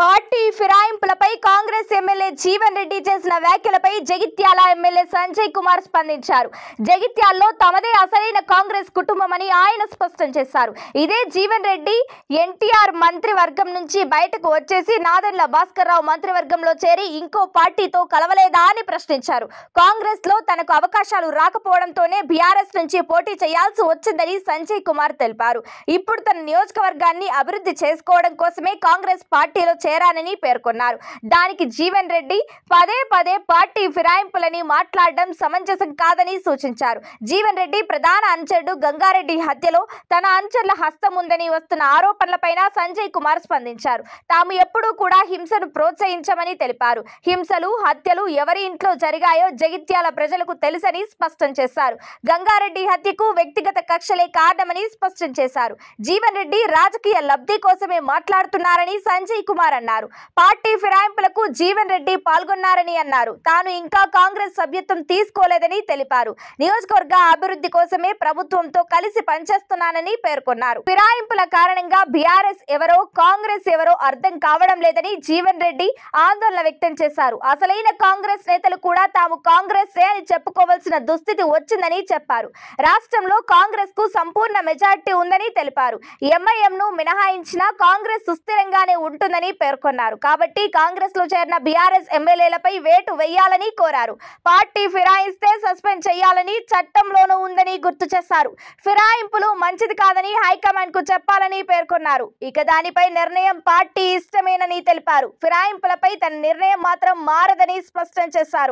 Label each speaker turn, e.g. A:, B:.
A: party ఫిరాయింపులపై Congress MLA Jeevan Reddy చేసిన వ్యాఖ్యలపై జగిత్యాల ఎమ్మెల్యే సంజయ్ కుమార్ స్పందించారు జగిత్యాల్లో తమదే అసలైన కాంగ్రెస్ కుటుంబం అని ఆయన స్పష్టం చేశారు ఇదే జీవన్ రెడ్డి ఎన్టీఆర్ మంత్రివర్గం నుంచి బయటకు వచ్చేసి నాదెండ్ల భాస్కర్ రావు మంత్రివర్గంలో చేరి ఇంకో పార్టీతో కలవలేదా అని ప్రశ్నించారు కాంగ్రెస్ లో తనకు అవకాశాలు రాకపోవడంతోనే బీఆర్ఎస్ నుంచి పోటీ చేయాల్సి వచ్చిందని సంజయ్ కుమార్ తెలిపారు ఇప్పుడు తన నియోజకవర్గాన్ని అభివృద్ధి చేసుకోవడం కోసమే కాంగ్రెస్ పార్టీలో చేరానని పేర్కొన్నారు దానికి జీవన్ రెడ్డి పదే పదే పార్టీ ఫిరాయింపులని మాట్లాడడం సమంజసం కాదని సూచించారు జీవన్ రెడ్డి ప్రధాన అంచరుడు గంగారెడ్డి హత్యలో తన అంచర్ల హస్తం ఉందని వస్తున్న ఆరోపణలపైన సంజయ్ కుమార్ స్పందించారు తాము ఎప్పుడూ కూడా హింసను ప్రోత్సహించమని తెలిపారు హింసలు హత్యలు ఎవరి ఇంట్లో జరిగాయో జగిత్యాల ప్రజలకు తెలుసని స్పష్టం చేశారు గంగారెడ్డి హత్యకు వ్యక్తిగత కక్షలే కారణమని స్పష్టం చేశారు జీవన్ రెడ్డి రాజకీయ లబ్ధి కోసమే మాట్లాడుతున్నారని సంజయ్ కుమార్ చేశారన్నారు పార్టీ ఫిరాయింపులకు జీవన్ రెడ్డి పాల్గొన్నారని అన్నారు తాను ఇంకా కాంగ్రెస్ సభ్యత్వం తీసుకోలేదని తెలిపారు నియోజకవర్గ అభివృద్ధి కోసమే ప్రభుత్వంతో కలిసి పనిచేస్తున్నానని పేర్కొన్నారు ఫిరాయింపుల కారణంగా బీఆర్ఎస్ ఎవరో కాంగ్రెస్ ఎవరో అర్థం కావడం లేదని జీవన్ రెడ్డి ఆందోళన వ్యక్తం చేశారు అసలైన కాంగ్రెస్ నేతలు కూడా తాము కాంగ్రెస్ అని చెప్పుకోవాల్సిన దుస్థితి వచ్చిందని చెప్పారు రాష్ట్రంలో కాంగ్రెస్ కు సంపూర్ణ మెజార్టీ ఉందని తెలిపారు ఎంఐఎం ను మినహాయించిన కాంగ్రెస్ సుస్థిరంగానే ఉంటుందని పేర్కొన్నారు కాబట్టి కాంగ్రెస్ లో చేరిన బీఆర్ఎస్ ఎమ్మెల్యేలపై వేటు వేయాలని కోరారు పార్టీ ఫిరాయిస్తే సస్పెండ్ చేయాలని చట్టంలోనూ ఉందని గుర్తు చేశారు ఫిరాయింపులు మంచిది కాదని హైకమాండ్ కు చెప్పాలని పేర్కొన్నారు ఇక దానిపై నిర్ణయం పార్టీ ఇష్టమేనని తెలిపారు ఫిరాయింపులపై తన నిర్ణయం మాత్రం మారదని స్పష్టం చేశారు